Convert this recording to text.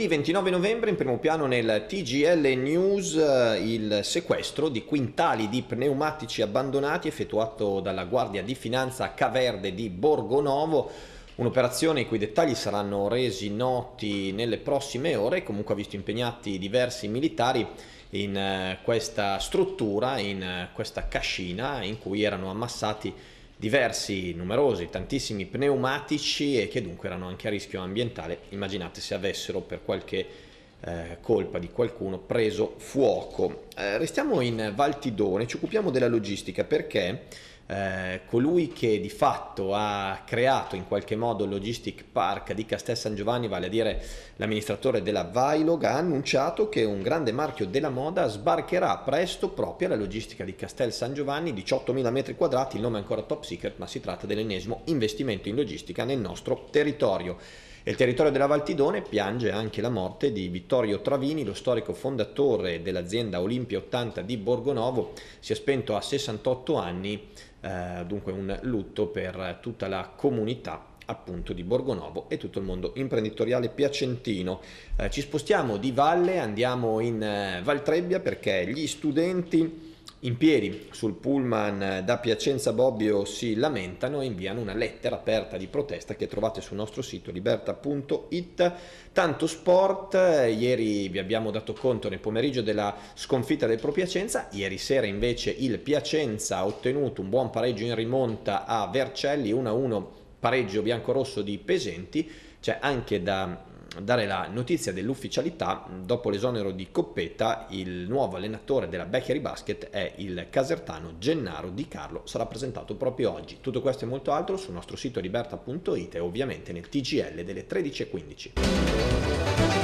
Il 29 novembre in primo piano nel TGL News eh, il sequestro di quintali di pneumatici abbandonati effettuato dalla Guardia di Finanza Caverde di Borgonovo Un'operazione i cui dettagli saranno resi noti nelle prossime ore, comunque ha visto impegnati diversi militari in eh, questa struttura, in eh, questa cascina in cui erano ammassati diversi, numerosi, tantissimi pneumatici e che dunque erano anche a rischio ambientale. Immaginate se avessero per qualche eh, colpa di qualcuno preso fuoco. Eh, restiamo in Valtidone, ci occupiamo della logistica perché eh, colui che di fatto ha creato in qualche modo il logistic park di Castel San Giovanni, vale a dire l'amministratore della Vailog, ha annunciato che un grande marchio della moda sbarcherà presto proprio alla logistica di Castel San Giovanni, 18.000 metri quadrati, il nome è ancora top secret, ma si tratta dell'ennesimo investimento in logistica nel nostro territorio. E il territorio della Valtidone piange anche la morte di Vittorio Travini, lo storico fondatore dell'azienda Olimpia 80 di Borgonovo, si è spento a 68 anni eh, dunque un lutto per tutta la comunità appunto di Borgonovo e tutto il mondo imprenditoriale piacentino. Eh, ci spostiamo di valle, andiamo in eh, Valtrebbia perché gli studenti in piedi sul pullman da Piacenza Bobbio si lamentano e inviano una lettera aperta di protesta che trovate sul nostro sito liberta.it. Tanto sport, ieri vi abbiamo dato conto nel pomeriggio della sconfitta del Pro Piacenza, ieri sera invece il Piacenza ha ottenuto un buon pareggio in rimonta a Vercelli 1-1 pareggio biancorosso di Pesenti, c'è anche da dare la notizia dell'ufficialità, dopo l'esonero di Coppetta, il nuovo allenatore della Beccheri Basket è il casertano Gennaro Di Carlo, sarà presentato proprio oggi. Tutto questo e molto altro sul nostro sito liberta.it e ovviamente nel TGL delle 13.15.